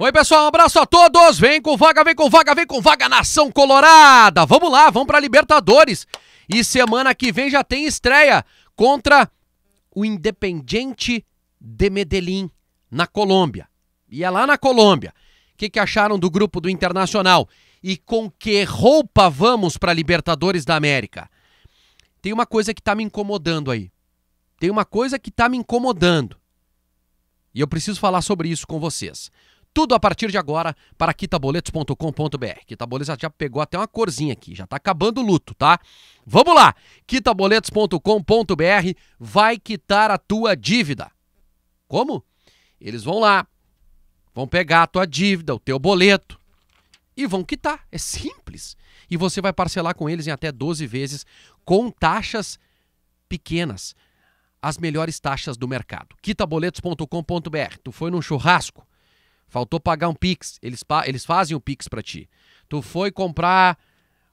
Oi, pessoal, um abraço a todos. Vem com vaga, vem com vaga, vem com vaga, nação colorada. Vamos lá, vamos para Libertadores. E semana que vem já tem estreia contra o Independiente de Medellín, na Colômbia. E é lá na Colômbia. O que, que acharam do grupo do Internacional? E com que roupa vamos para Libertadores da América? Tem uma coisa que está me incomodando aí. Tem uma coisa que está me incomodando. E eu preciso falar sobre isso com vocês. Tudo a partir de agora para quitaboletos.com.br. Quitaboletos já pegou até uma corzinha aqui, já está acabando o luto, tá? Vamos lá, quitaboletos.com.br vai quitar a tua dívida. Como? Eles vão lá, vão pegar a tua dívida, o teu boleto e vão quitar. É simples. E você vai parcelar com eles em até 12 vezes com taxas pequenas, as melhores taxas do mercado. quitaboletos.com.br. Tu foi num churrasco, faltou pagar um Pix, eles, eles fazem o Pix para ti. Tu foi comprar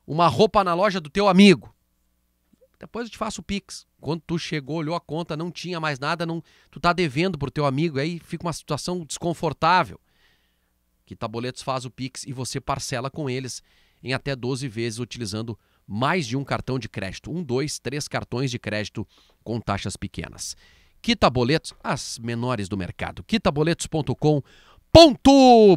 uma roupa na loja do teu amigo. Depois eu te faço o Pix. Quando tu chegou, olhou a conta, não tinha mais nada, não, tu tá devendo pro teu amigo, aí fica uma situação desconfortável. Que Taboletos faz o Pix e você parcela com eles em até 12 vezes utilizando mais de um cartão de crédito. Um, dois, três cartões de crédito com taxas pequenas. kitaboletos as menores do mercado. Quitaboletos.com.br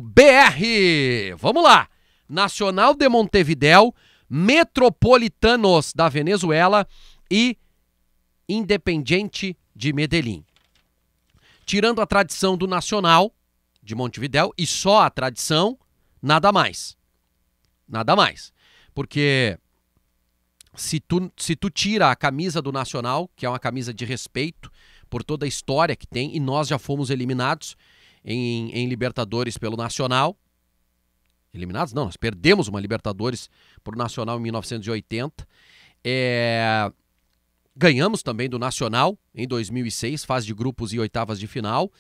br Vamos lá. Nacional de Montevidéu, Metropolitanos da Venezuela e Independiente de Medellín. Tirando a tradição do Nacional de Montevidéu e só a tradição, nada mais. Nada mais. Porque se tu, se tu tira a camisa do Nacional, que é uma camisa de respeito por toda a história que tem, e nós já fomos eliminados, em, em Libertadores pelo Nacional. Eliminados? Não, nós perdemos uma Libertadores para o Nacional em 1980. É... Ganhamos também do Nacional em 2006, fase de grupos e oitavas de final.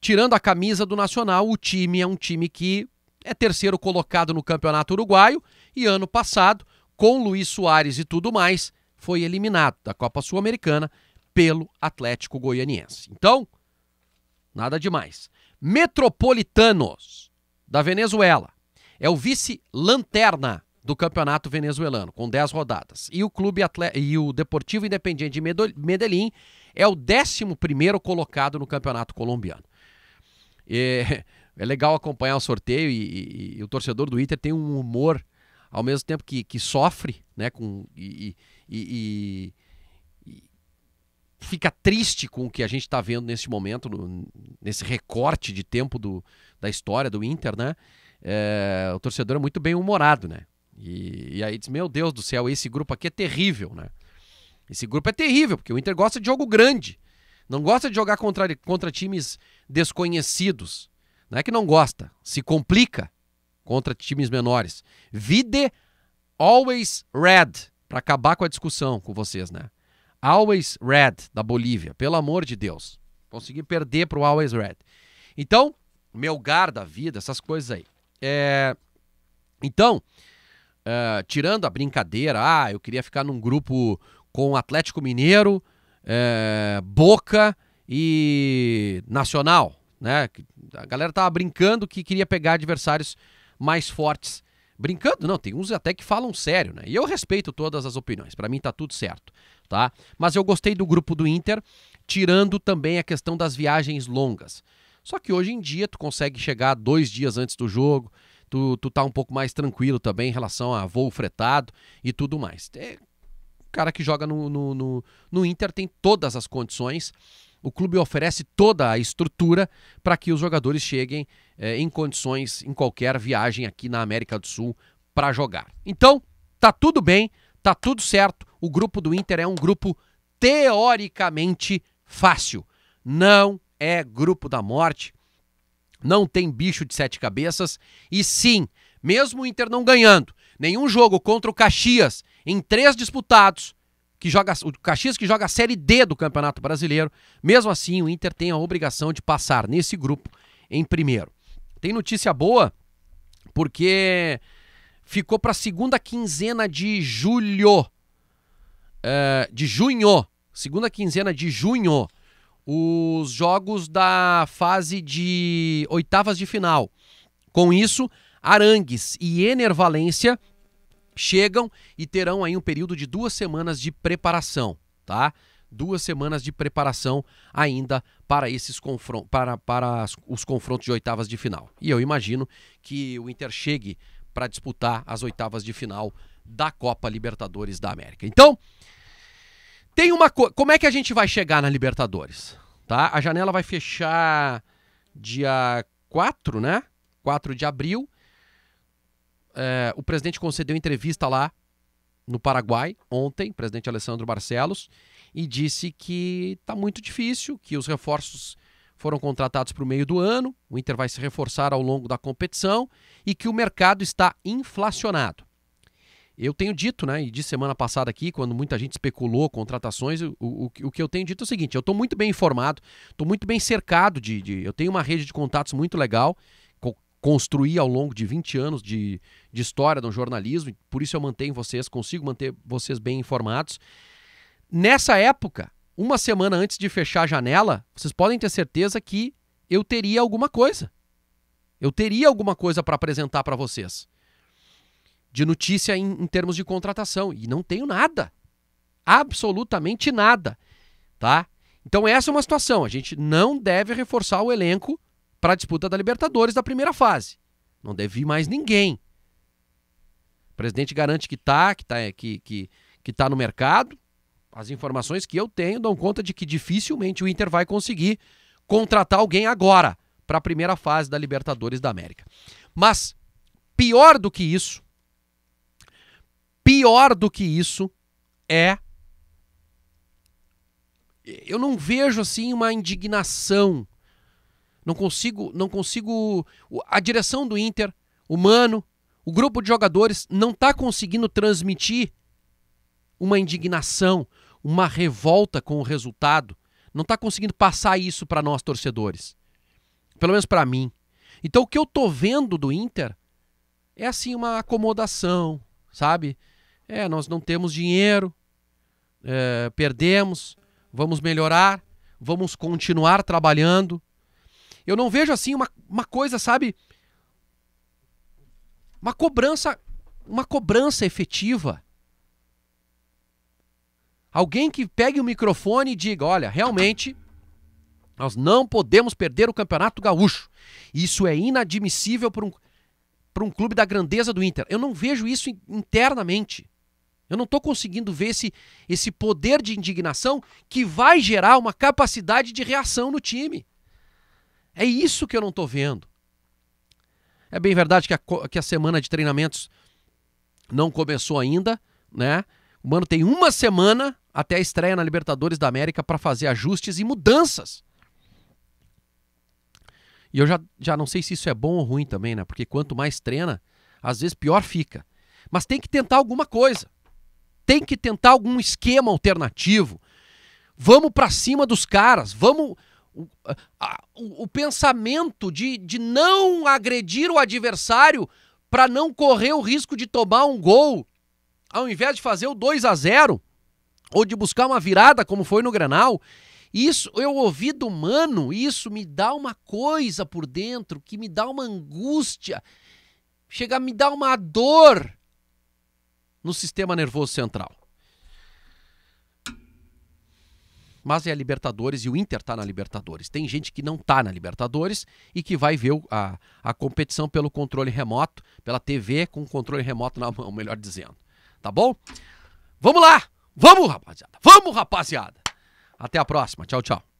Tirando a camisa do Nacional, o time é um time que é terceiro colocado no Campeonato Uruguaio e ano passado, com Luiz Soares e tudo mais, foi eliminado da Copa Sul-Americana pelo Atlético Goianiense. Então, nada demais. Metropolitanos, da Venezuela, é o vice-lanterna do campeonato venezuelano, com 10 rodadas. E o clube Atle... e o Deportivo Independiente de Medellín é o 11 primeiro colocado no campeonato colombiano. E... É, é legal acompanhar o sorteio e, e, e, o torcedor do Inter tem um humor ao mesmo tempo que, que sofre, né, com e, fica triste com o que a gente está vendo neste momento, no, nesse recorte de tempo do, da história do Inter, né? É, o torcedor é muito bem humorado, né? E, e aí diz: Meu Deus do céu, esse grupo aqui é terrível, né? Esse grupo é terrível, porque o Inter gosta de jogo grande. Não gosta de jogar contra, contra times desconhecidos. Não é que não gosta, se complica contra times menores. Vide Always Red, para acabar com a discussão com vocês, né? Always Red, da Bolívia. Pelo amor de Deus. Consegui perder pro Always Red. Então, meu gar da vida, essas coisas aí. É... Então, uh, tirando a brincadeira, ah, eu queria ficar num grupo com Atlético Mineiro, é, Boca e Nacional, né? A galera tava brincando que queria pegar adversários mais fortes Brincando, não, tem uns até que falam sério, né? E eu respeito todas as opiniões, para mim tá tudo certo, tá? Mas eu gostei do grupo do Inter, tirando também a questão das viagens longas. Só que hoje em dia tu consegue chegar dois dias antes do jogo, tu, tu tá um pouco mais tranquilo também em relação a voo fretado e tudo mais. É, o cara que joga no, no, no, no Inter tem todas as condições o clube oferece toda a estrutura para que os jogadores cheguem é, em condições em qualquer viagem aqui na América do Sul para jogar. Então, tá tudo bem, tá tudo certo. O grupo do Inter é um grupo teoricamente fácil. Não é grupo da morte, não tem bicho de sete cabeças. E sim, mesmo o Inter não ganhando nenhum jogo contra o Caxias em três disputados, que joga o Caxias que joga a Série D do Campeonato Brasileiro. Mesmo assim, o Inter tem a obrigação de passar nesse grupo em primeiro. Tem notícia boa porque ficou para a segunda quinzena de julho, é, de junho, segunda quinzena de junho, os jogos da fase de oitavas de final. Com isso, Arangues e Enervalência chegam e terão aí um período de duas semanas de preparação, tá? Duas semanas de preparação ainda para esses confrontos, para, para os confrontos de oitavas de final. E eu imagino que o Inter chegue para disputar as oitavas de final da Copa Libertadores da América. Então, tem uma coisa. Como é que a gente vai chegar na Libertadores? Tá? A janela vai fechar dia 4, né? 4 de abril é, o presidente concedeu entrevista lá no Paraguai ontem, presidente Alessandro Barcelos, e disse que está muito difícil, que os reforços foram contratados para o meio do ano, o Inter vai se reforçar ao longo da competição e que o mercado está inflacionado. Eu tenho dito, né, e de semana passada aqui, quando muita gente especulou contratações, o, o, o que eu tenho dito é o seguinte: eu estou muito bem informado, estou muito bem cercado de, de. Eu tenho uma rede de contatos muito legal construí ao longo de 20 anos de, de história do jornalismo, por isso eu mantenho vocês, consigo manter vocês bem informados. Nessa época, uma semana antes de fechar a janela, vocês podem ter certeza que eu teria alguma coisa. Eu teria alguma coisa para apresentar para vocês. De notícia em, em termos de contratação. E não tenho nada. Absolutamente nada. Tá? Então, essa é uma situação. A gente não deve reforçar o elenco para a disputa da Libertadores da primeira fase. Não deve vir mais ninguém. O presidente garante que está, que está, que, que, que tá no mercado. As informações que eu tenho dão conta de que dificilmente o Inter vai conseguir contratar alguém agora para a primeira fase da Libertadores da América. Mas pior do que isso, pior do que isso é eu não vejo assim uma indignação não consigo, não consigo. A direção do Inter, o Mano, o grupo de jogadores não está conseguindo transmitir uma indignação, uma revolta com o resultado. Não está conseguindo passar isso para nós torcedores. Pelo menos para mim. Então o que eu tô vendo do Inter é assim uma acomodação, sabe? É, nós não temos dinheiro, é, perdemos, vamos melhorar, vamos continuar trabalhando. Eu não vejo assim uma, uma coisa, sabe? Uma cobrança, uma cobrança efetiva. Alguém que pegue o microfone e diga: olha, realmente, nós não podemos perder o Campeonato Gaúcho. Isso é inadmissível para um, um clube da grandeza do Inter. Eu não vejo isso internamente. Eu não estou conseguindo ver esse, esse poder de indignação que vai gerar uma capacidade de reação no time. É isso que eu não estou vendo. É bem verdade que a, que a semana de treinamentos não começou ainda, né? O Mano tem uma semana até a estreia na Libertadores da América para fazer ajustes e mudanças. E eu já, já não sei se isso é bom ou ruim também, né? Porque quanto mais treina, às vezes pior fica. Mas tem que tentar alguma coisa. Tem que tentar algum esquema alternativo. Vamos para cima dos caras, vamos o, a, o, o pensamento de, de não agredir o adversário para não correr o risco de tomar um gol, ao invés de fazer o 2 a 0 ou de buscar uma virada, como foi no Granal, isso eu ouvi do mano, isso me dá uma coisa por dentro que me dá uma angústia, chega a me dar uma dor no sistema nervoso central. mas é a Libertadores e o Inter está na Libertadores. Tem gente que não está na Libertadores e que vai ver a, a competição pelo controle remoto, pela TV com controle remoto na mão, melhor dizendo. Tá bom? Vamos lá! Vamos, rapaziada! Vamos, rapaziada! Até a próxima. Tchau, tchau.